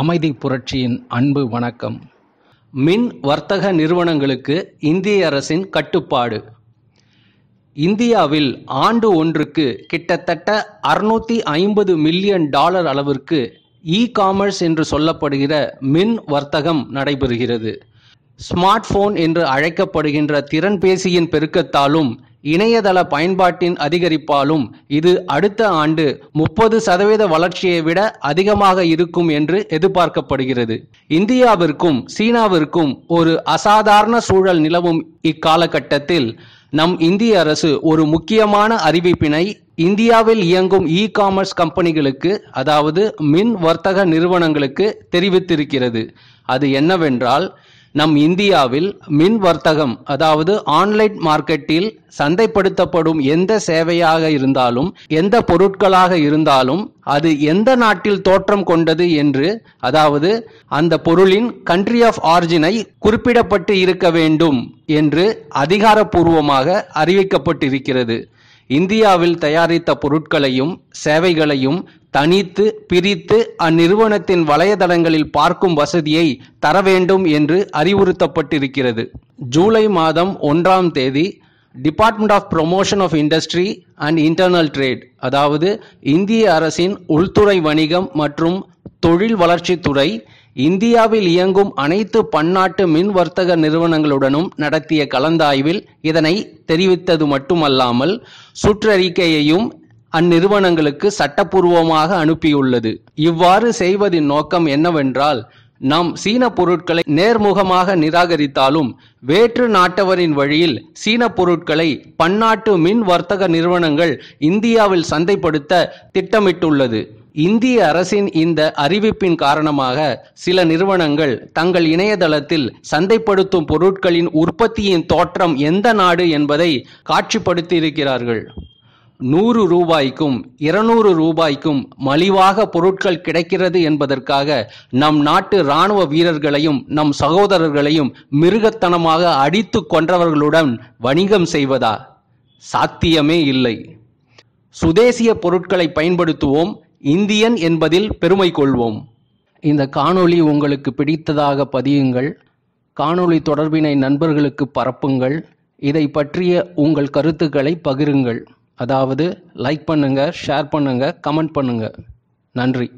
அமைதி புரட்சியின் அன்பு வணக்கம் மின் வர்த்தக நிறுவனங்களுக்கு இந்திய அரசின் கட்டுப்பாடு இந்தியாவில் ஆண்டு ஒன்றுக்கு கிட்டத்தட்ட அறுநூத்தி ஐம்பது மில்லியன் டாலர் அளவிற்கு இ காமர்ஸ் என்று சொல்லப்படுகிற மின் வர்த்தகம் நடைபெறுகிறது ஸ்மார்ட் போன் என்று அழைக்கப்படுகின்ற திறன்பேசியின் பெருக்கத்தாலும் இணையதள பயன்பாட்டின் அதிகரிப்பாலும் இது அடுத்த ஆண்டு முப்பது சதவீத வளர்ச்சியை விட அதிகமாக இருக்கும் என்று எதிர்பார்க்கப்படுகிறது இந்தியாவிற்கும் சீனாவிற்கும் ஒரு அசாதாரண சூழல் நிலவும் இக்காலகட்டத்தில் நம் இந்திய அரசு ஒரு முக்கியமான அறிவிப்பினை இந்தியாவில் இயங்கும் இ காமர்ஸ் கம்பெனிகளுக்கு அதாவது மின் வர்த்தக நிறுவனங்களுக்கு தெரிவித்திருக்கிறது அது என்னவென்றால் நம் இந்தியாவில் மின் வர்த்தகம் அதாவது ஆன்லைன் மார்க்கெட்டில் சந்தைப்படுத்தப்படும் எந்த சேவையாக இருந்தாலும் எந்த பொருட்களாக இருந்தாலும் அது எந்த நாட்டில் தோற்றம் கொண்டது என்று அதாவது அந்த பொருளின் கண்ட்ரி ஆஃப் ஆரிஜினை குறிப்பிடப்பட்டு இருக்க வேண்டும் என்று அதிகாரப்பூர்வமாக அறிவிக்கப்பட்டிருக்கிறது இந்தியாவில் தயாரித்த பொருட்களையும் சேவைகளையும் தனித்து பிரித்து அந்நிறுவனத்தின் வலைதளங்களில் பார்க்கும் வசதியை தர வேண்டும் என்று அறிவுறுத்தப்பட்டிருக்கிறது ஜூலை மாதம் ஒன்றாம் தேதி department of promotion of industry and internal trade அதாவது இந்திய அரசின் உள்துறை வணிகம் மற்றும் தொழில் வளர்ச்சித்துறை இந்தியாவில் இயங்கும் அனைத்து பன்னாட்டு மின் வர்த்தக நிறுவனங்களுடனும் நடத்திய கலந்தாய்வில் இதனை தெரிவித்தது மட்டுமல்லாமல் சுற்றறிக்கையையும் அந்நிறுவனங்களுக்கு சட்டப்பூர்வமாக அனுப்பியுள்ளது இவ்வாறு செய்வதின் நோக்கம் என்னவென்றால் நாம் சீன பொருட்களை நேர்முகமாக நிராகரித்தாலும் வேற்று நாட்டவரின் வழியில் சீன பொருட்களை பன்னாட்டு மின் வர்த்தக நிறுவனங்கள் இந்தியாவில் சந்தைப்படுத்த திட்டமிட்டுள்ளது இந்திய அரசின் இந்த அறிவிப்பின் காரணமாக சில நிறுவனங்கள் தங்கள் இணையதளத்தில் சந்தைப்படுத்தும் பொருட்களின் உற்பத்தியின் தோற்றம் எந்த நாடு என்பதை காட்சிப்படுத்தியிருக்கிறார்கள் நூறு ரூபாய்க்கும் இருநூறு ரூபாய்க்கும் மலிவாக பொருட்கள் கிடைக்கிறது என்பதற்காக நம் நாட்டு இராணுவ வீரர்களையும் நம் சகோதரர்களையும் மிருகத்தனமாக அடித்து கொன்றவர்களுடன் வணிகம் செய்வதா சாத்தியமே இல்லை சுதேசிய பொருட்களை பயன்படுத்துவோம் இந்தியன் என்பதில் பெருமை கொள்வோம் இந்த காணொளி உங்களுக்கு பிடித்ததாக பதியுங்கள் காணொளி தொடர்பினை நண்பர்களுக்கு பரப்புங்கள் இதை பற்றிய உங்கள் கருத்துக்களை பகிருங்கள் அதாவது லைக் பண்ணுங்கள் ஷேர் பண்ணுங்கள் கமெண்ட் பண்ணுங்கள் நன்றி